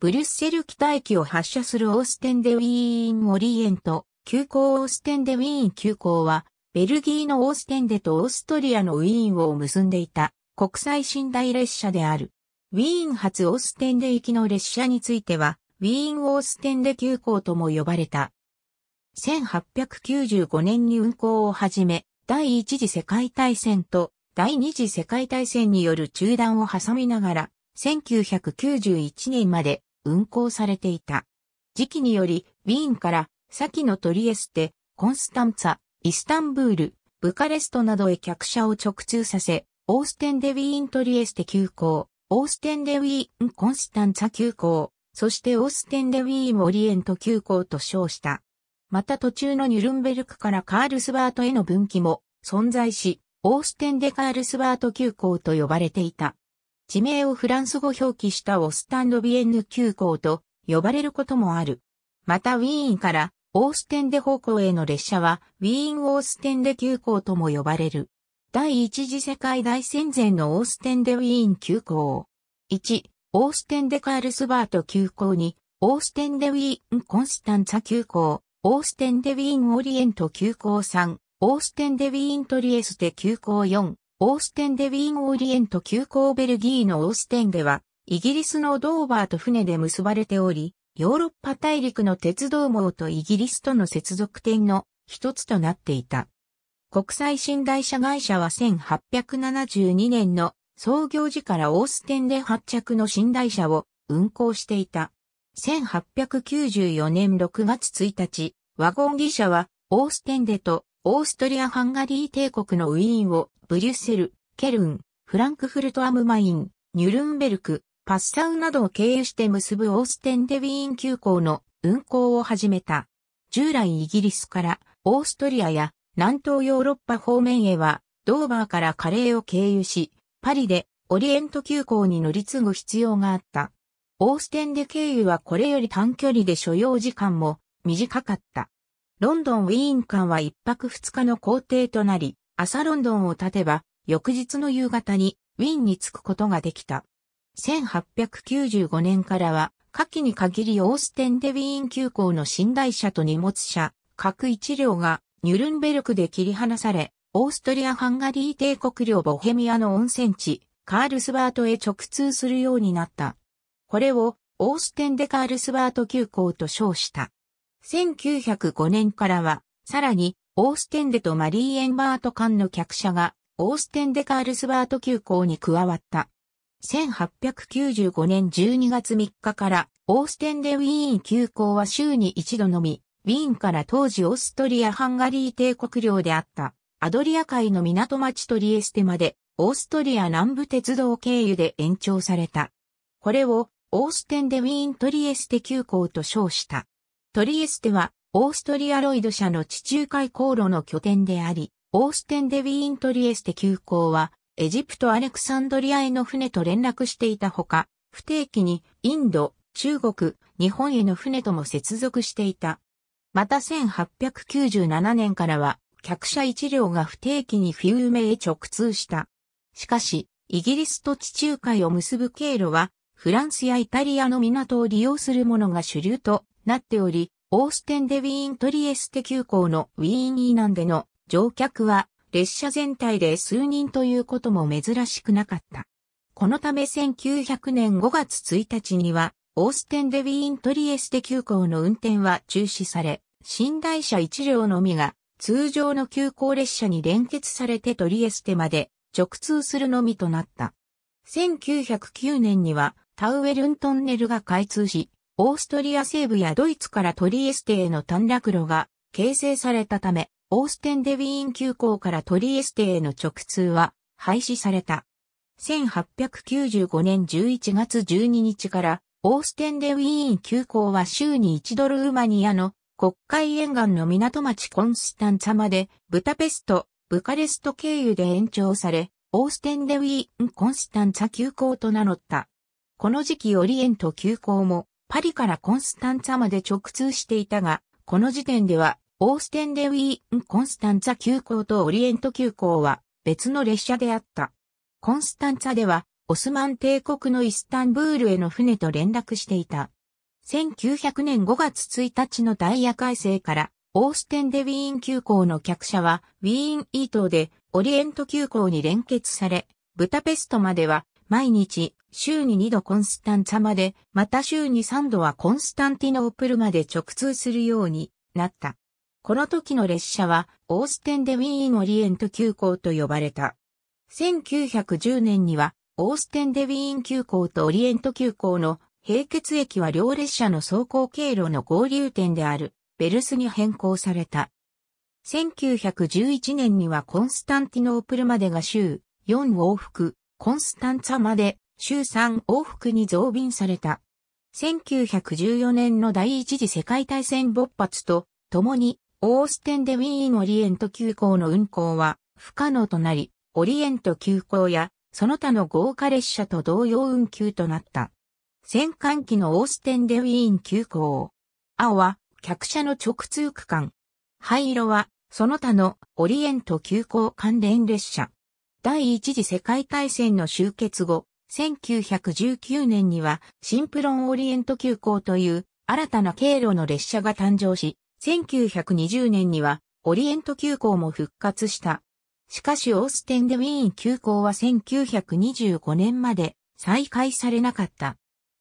ブリュッセル北駅を発車するオーステンデウィーン・オリエント、急行オーステンデウィーン急行は、ベルギーのオーステンデとオーストリアのウィーンを結んでいた国際寝台列車である。ウィーン発オーステンデ行きの列車については、ウィーン・オーステンデ急行とも呼ばれた。1895年に運行を始め、第一次世界大戦と第二次世界大戦による中断を挟みながら、1991年まで運行されていた。時期により、ウィーンから先のトリエステ、コンスタンツァ、イスタンブール、ブカレストなどへ客車を直通させ、オーステンデウィーントリエステ急行、オーステンデウィーンコンスタンツァ急行、そしてオーステンデウィーンオリエント急行と称した。また途中のニュルンベルクからカールスバートへの分岐も存在し、オーステンデカールスバート急行と呼ばれていた。地名をフランス語表記したオスタンドビエンヌ急行と呼ばれることもある。またウィーンからオーステンデ方向への列車はウィーン・オーステンデ急行とも呼ばれる。第一次世界大戦前のオーステンデウィーン急行。1、オーステンデカールスバート急行に、オーステンデウィーンコンスタンツァ急行、オーステンデウィーンオリエント急行3、オーステンデウィーントリエステ急行4、オーステンデウィーン・オーリエント急行ベルギーのオーステンでは、イギリスのドーバーと船で結ばれており、ヨーロッパ大陸の鉄道網とイギリスとの接続点の一つとなっていた。国際寝台車会社は1872年の創業時からオーステンで発着の寝台車を運行していた。1894年6月1日、ワゴンギ車はオーステンでとオーストリア・ハンガリー帝国のウィーンを、ブリュッセル、ケルン、フランクフルト・アムマイン、ニュルンベルク、パッサウなどを経由して結ぶオーステンデ・ウィーン急行の運行を始めた。従来イギリスからオーストリアや南東ヨーロッパ方面へは、ドーバーからカレーを経由し、パリでオリエント急行に乗り継ぐ必要があった。オーステンデ経由はこれより短距離で所要時間も短かった。ロンドンウィーン間は一泊二日の行程となり、朝ロンドンを立てば、翌日の夕方にウィーンに着くことができた。1895年からは、夏季に限りオーステンでウィーン急行の寝台車と荷物車、各一両がニュルンベルクで切り離され、オーストリア・ハンガリー帝国領ボヘミアの温泉地、カールスバートへ直通するようになった。これをオーステンでカールスバート急行と称した。1905年からは、さらに、オーステンデとマリー・エンバート間の客車が、オーステンデ・カールスバート急行に加わった。1895年12月3日から、オーステンデ・ウィーン急行は週に一度のみ、ウィーンから当時オーストリア・ハンガリー帝国領であった、アドリア海の港町トリエステまで、オーストリア南部鉄道経由で延長された。これを、オーステンデ・ウィーン・トリエステ急行と称した。トリエステは、オーストリアロイド社の地中海航路の拠点であり、オーステンデ・ウィーン・トリエステ急行は、エジプト・アレクサンドリアへの船と連絡していたほか、不定期にインド、中国、日本への船とも接続していた。また1897年からは、客車1両が不定期にフィウメへ直通した。しかし、イギリスと地中海を結ぶ経路は、フランスやイタリアの港を利用するものが主流となっており、オーステンでウィーントリエステ急行のウィーンイーナンでの乗客は列車全体で数人ということも珍しくなかった。このため1900年5月1日には、オーステンでウィーントリエステ急行の運転は中止され、寝台車1両のみが通常の急行列車に連結されてトリエステまで直通するのみとなった。1909年にはタウエルントンネルが開通し、オーストリア西部やドイツからトリエステへの短絡路が形成されたため、オーステンデウィーン急行からトリエステへの直通は廃止された。1895年11月12日からオーステンデウィーン急行は週に1ドルウマニアの国会沿岸の港町コンスタンツァまでブタペスト、ブカレスト経由で延長され、オーステンデウィーン・コンスタンツァ急行と名乗った。この時期オリエント急行もパリからコンスタンツァまで直通していたが、この時点では、オーステンデウィーン・コンスタンツァ急行とオリエント急行は別の列車であった。コンスタンツァでは、オスマン帝国のイスタンブールへの船と連絡していた。1900年5月1日のダイヤ改正から、オーステンデウィーン急行の客車は、ウィーンイートでオリエント急行に連結され、ブタペストまでは、毎日週に2度コンスタンツァまで、また週に3度はコンスタンティノープルまで直通するようになった。この時の列車は、オーステンでウィーンオリエント急行と呼ばれた。1910年には、オーステンでウィーン急行とオリエント急行の並結駅は両列車の走行経路の合流点である、ベルスに変更された。1911年にはコンスタンティノープルまでが週4往復、コンスタンツァまで週3往復に増便された。1914年の第一次世界大戦勃発と、共に、オーステンでウィーンオリエント急行の運行は不可能となり、オリエント急行やその他の豪華列車と同様運休となった。戦艦機のオーステンでウィーン急行。青は客車の直通区間。灰色はその他のオリエント急行関連列車。第一次世界大戦の終結後、1919年には、シンプロンオリエント急行という新たな経路の列車が誕生し、1920年には、オリエント急行も復活した。しかしオーステンでウィーン急行は1925年まで再開されなかった。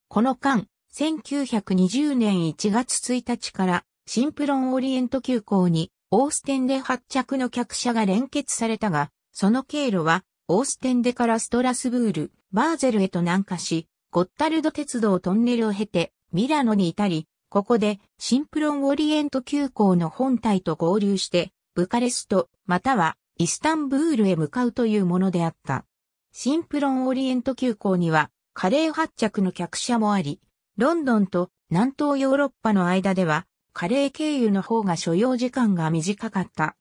この間、1920年1月1日からシンプロンオリエント急行にオーステンで発着の客車が連結されたが、その経路はオーステンデからストラスブール、バーゼルへと南下し、ゴッタルド鉄道トンネルを経て、ミラノに至り、ここで、シンプロンオリエント急行の本体と合流して、ブカレスト、または、イスタンブールへ向かうというものであった。シンプロンオリエント急行には、カレー発着の客車もあり、ロンドンと南東ヨーロッパの間では、カレー経由の方が所要時間が短かった。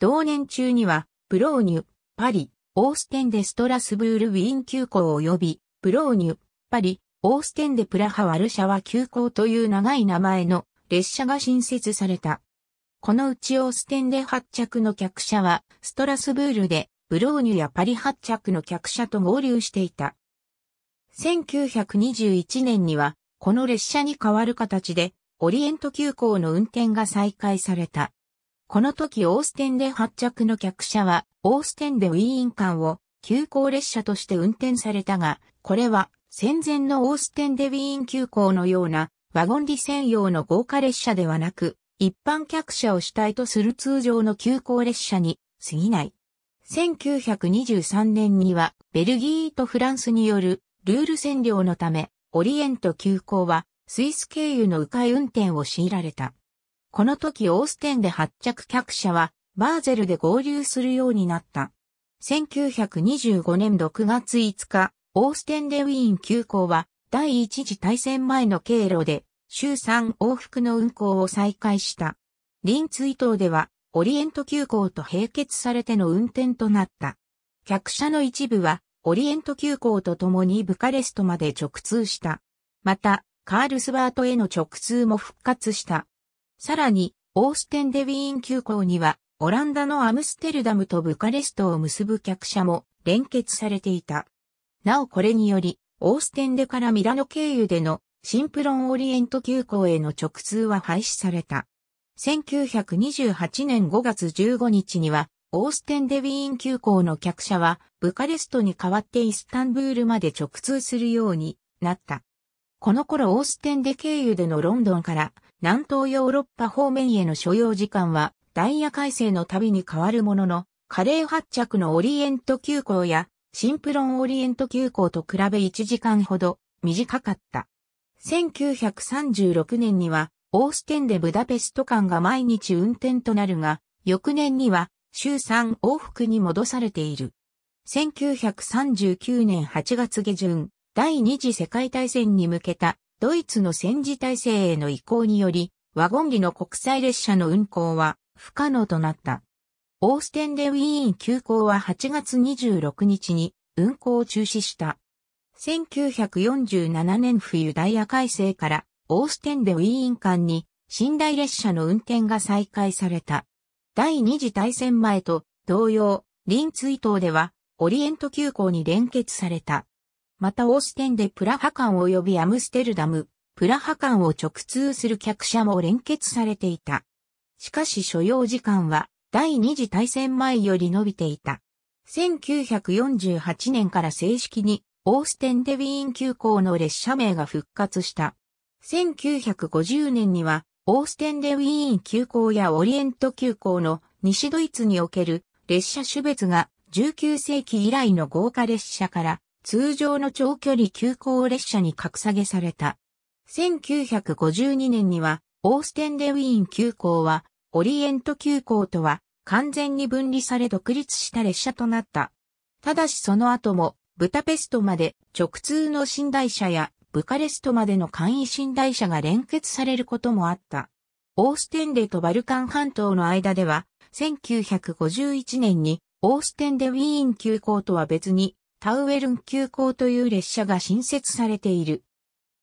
同年中には、ブローニュ、パリ、オーステンでストラスブールウィーン急行及び、ブローニュ、パリ、オーステンでプラハワルシャワ急行という長い名前の列車が新設された。このうちオーステンで発着の客車は、ストラスブールで、ブローニュやパリ発着の客車と合流していた。1921年には、この列車に代わる形で、オリエント急行の運転が再開された。この時オーステンで発着の客車は、オーステンでウィーン間を急行列車として運転されたが、これは戦前のオーステンでウィーン急行のようなワゴン利専用の豪華列車ではなく、一般客車を主体とする通常の急行列車に過ぎない。1923年にはベルギーとフランスによるルール占領のため、オリエント急行はスイス経由の迂回運転を強いられた。この時オーステンで発着客車はバーゼルで合流するようになった。1925年6月5日、オーステンでウィーン急行は第一次大戦前の経路で週3往復の運行を再開した。臨追島ではオリエント急行と並結されての運転となった。客車の一部はオリエント急行と共にブカレストまで直通した。また、カールスバートへの直通も復活した。さらに、オーステンデウィーン急行には、オランダのアムステルダムとブカレストを結ぶ客車も連結されていた。なおこれにより、オーステンデからミラノ経由でのシンプロンオリエント急行への直通は廃止された。1928年5月15日には、オーステンデウィーン急行の客車は、ブカレストに代わってイスタンブールまで直通するようになった。この頃オーステンデ経由でのロンドンから南東ヨーロッパ方面への所要時間は、ダイヤ改正の度に変わるものの、カレー発着のオリエント急行や、シンプロンオリエント急行と比べ1時間ほど短かった。1936年には、オーステンでブダペスト間が毎日運転となるが、翌年には週3往復に戻されている。1939年8月下旬、第二次世界大戦に向けたドイツの戦時体制への移行により、ワゴン機の国際列車の運行は不可能となった。オーステンでウィーン急行は8月26日に運行を中止した。1947年冬ダイヤ改正からオーステンでウィーン間に寝台列車の運転が再開された。第二次大戦前と同様、臨追島ではオリエント急行に連結された。またオーステンでプラハ間及びアムステルダム、プラハ間を直通する客車も連結されていた。しかし所要時間は第二次大戦前より伸びていた。1948年から正式にオーステンデ・ウィーン急行の列車名が復活した。1950年にはオーステンデ・ウィーン急行やオリエント急行の西ドイツにおける列車種別が19世紀以来の豪華列車から通常の長距離急行列車に格下げされた。1952年には、オーステンデウィーン急行は、オリエント急行とは完全に分離され独立した列車となった。ただしその後も、ブタペストまで直通の寝台車やブカレストまでの簡易寝台車が連結されることもあった。オーステンデとバルカン半島の間では、1951年にオーステンデウィーン急行とは別にタウエルン急行という列車が新設されている。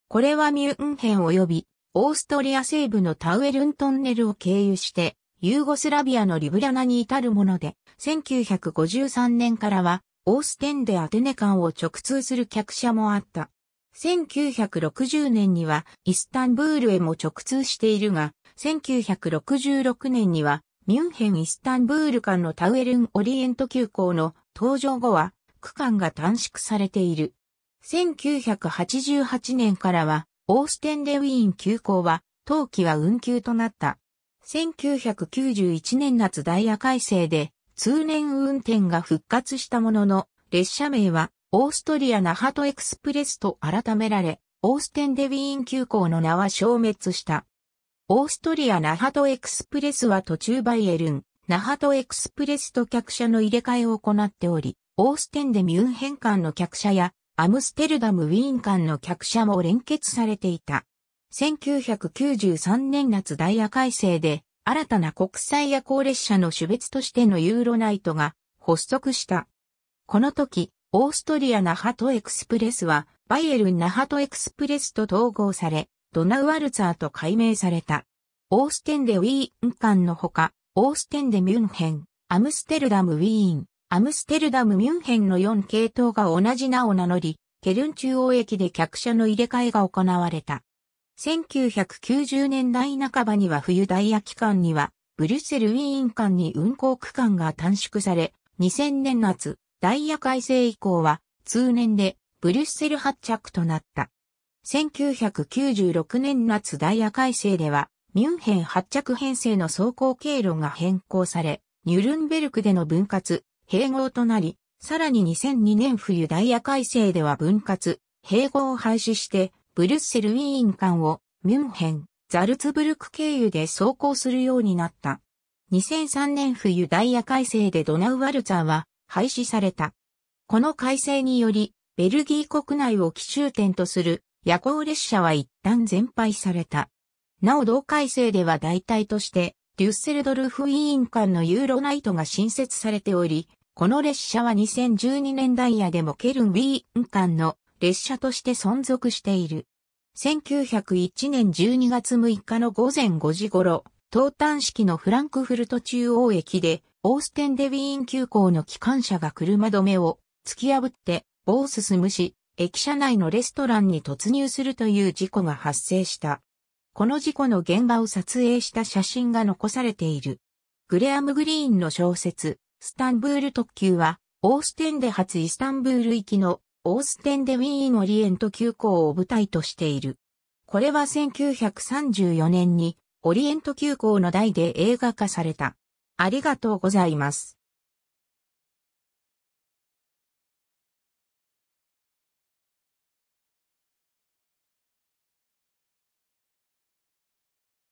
これはミュンヘン及びオーストリア西部のタウエルントンネルを経由して、ユーゴスラビアのリブラナに至るもので、1953年からは、オーステンでアテネ間を直通する客車もあった。1960年には、イスタンブールへも直通しているが、1966年には、ミュンヘン・イスタンブール間のタウエルン・オリエント急行の登場後は、区間が短縮されている。1988年からは、オーステンデウィーン急行は、冬季は運休となった。1991年夏ダイヤ改正で、通年運転が復活したものの、列車名は、オーストリアナハトエクスプレスと改められ、オーステンデウィーン急行の名は消滅した。オーストリアナハトエクスプレスは途中バイエルン、ナハトエクスプレスと客車の入れ替えを行っており、オーステンデミュンヘン間の客車やアムステルダムウィーン間の客車も連結されていた。1993年夏ダイヤ改正で新たな国際夜行列車の種別としてのユーロナイトが発足した。この時、オーストリアナハトエクスプレスはバイエルンナハトエクスプレスと統合され、ドナウアルツァーと改名された。オーステンデウィーン間のほか、オーステンデミュンヘン、アムステルダムウィーン、アムステルダム・ミュンヘンの4系統が同じ名を名乗り、ケルン中央駅で客車の入れ替えが行われた。1990年代半ばには冬ダイヤ期間には、ブリュッセル・ウィーン間に運行区間が短縮され、2000年夏、ダイヤ改正以降は、通年でブリュッセル発着となった。1996年夏ダイヤ改正では、ミュンヘン発着編成の走行経路が変更され、ニュルンベルクでの分割、併合となり、さらに2002年冬ダイヤ改正では分割、併合を廃止して、ブリュッセルウィーン間をミュンヘン、ザルツブルク経由で走行するようになった。2003年冬ダイヤ改正でドナウワルツァーは廃止された。この改正により、ベルギー国内を奇襲点とする夜行列車は一旦全廃された。なお同改正では代替として、デュッセルドルフ委員間のユーロナイトが新設されており、この列車は2012年ダイヤでもケルン・ウィーン間の列車として存続している。1901年12月6日の午前5時頃、東端式のフランクフルト中央駅で、オーステンデ・ウィーン急行の機関車が車止めを突き破って、棒を進むし、駅舎内のレストランに突入するという事故が発生した。この事故の現場を撮影した写真が残されている。グレアム・グリーンの小説、スタンブール特急は、オーステンで初イスタンブール行きの、オーステンでウィーンオリエント急行を舞台としている。これは1934年に、オリエント急行の台で映画化された。ありがとうございます。